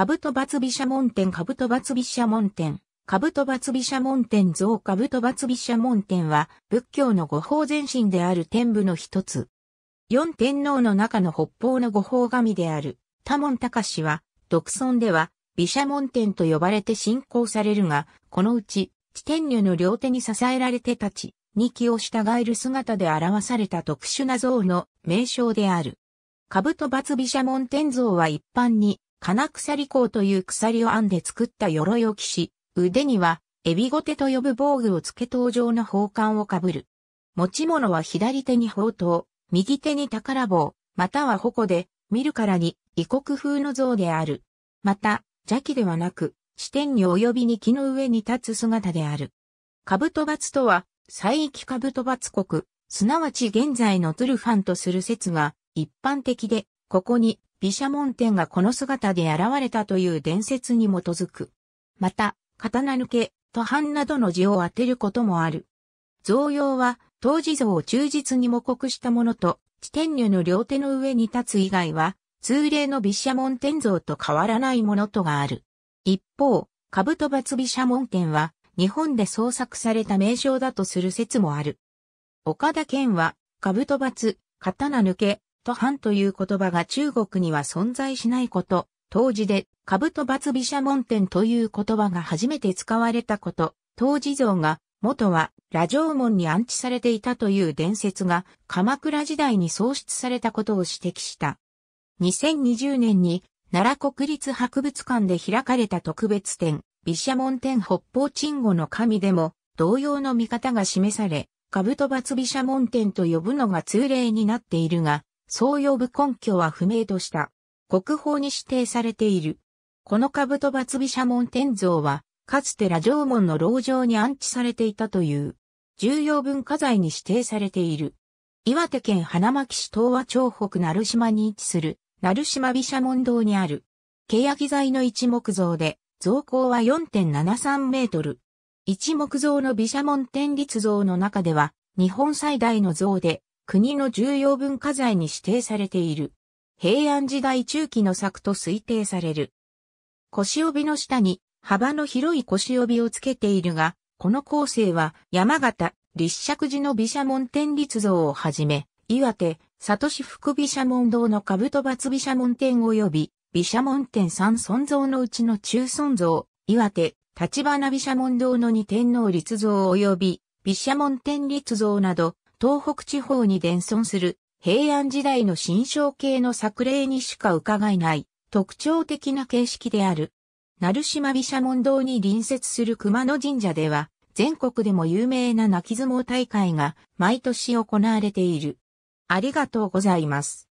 カブトバツビシャモンテンカブトバツビシャモンテンカブトバツビシャモン門店像カブトバツビシャモンテンは仏教の五法前身である天部の一つ。四天皇の中の北方の五法神である多門隆は独尊ではビシャモンテンと呼ばれて信仰されるが、このうち地天女の両手に支えられて立ち、二気を従える姿で表された特殊な像の名称である。カブトバツビシャモン門天像は一般に金鎖甲という鎖を編んで作った鎧を着し、腕には、エビゴテと呼ぶ防具を付け登場の宝冠をかぶる。持ち物は左手に宝刀、右手に宝棒、または矛で、見るからに異国風の像である。また、邪気ではなく、視点に及びに木の上に立つ姿である。カブトバツとは、西域カブトバツ国、すなわち現在のトゥルファンとする説が一般的で、ここに毘沙門天がこの姿で現れたという伝説に基づく。また、刀抜け、途半などの字を当てることもある。造用は、当時像を忠実に模刻したものと、地天女の両手の上に立つ以外は、通例の毘沙門天像と変わらないものとがある。一方、兜罰毘沙門天は、日本で創作された名称だとする説もある。岡田健は、兜罰、刀抜け、と藩という言葉が中国には存在しないこと、当時で、兜と罰毘沙門天という言葉が初めて使われたこと、当時像が、元は、羅城門に安置されていたという伝説が、鎌倉時代に創出されたことを指摘した。2020年に、奈良国立博物館で開かれた特別展、毘沙門天北方鎮護の神でも、同様の見方が示され、兜と罰毘沙門天と呼ぶのが通例になっているが、そう呼ぶ根拠は不明とした。国宝に指定されている。この兜罰毘沙門天像は、かつて羅城門の牢城に安置されていたという、重要文化財に指定されている。岩手県花巻市東和町北鳴島に位置する、鳴島毘沙門堂にある、欅材の一木像で、造高は4.73メートル。一木像の毘沙門天立像の中では、日本最大の像で、国の重要文化財に指定されている。平安時代中期の作と推定される。腰帯の下に幅の広い腰帯をつけているが、この構成は山形、立石寺の毘沙門天立像をはじめ、岩手、里市福毘沙門堂の兜伐毘沙門天及び、毘沙門天三尊像のうちの中尊像、岩手、立花毘沙門堂の二天皇立像及び、毘沙門天立像など、東北地方に伝存する平安時代の新象系の作例にしか伺えない特徴的な形式である。鳴島毘沙門堂に隣接する熊野神社では、全国でも有名な泣き相撲大会が毎年行われている。ありがとうございます。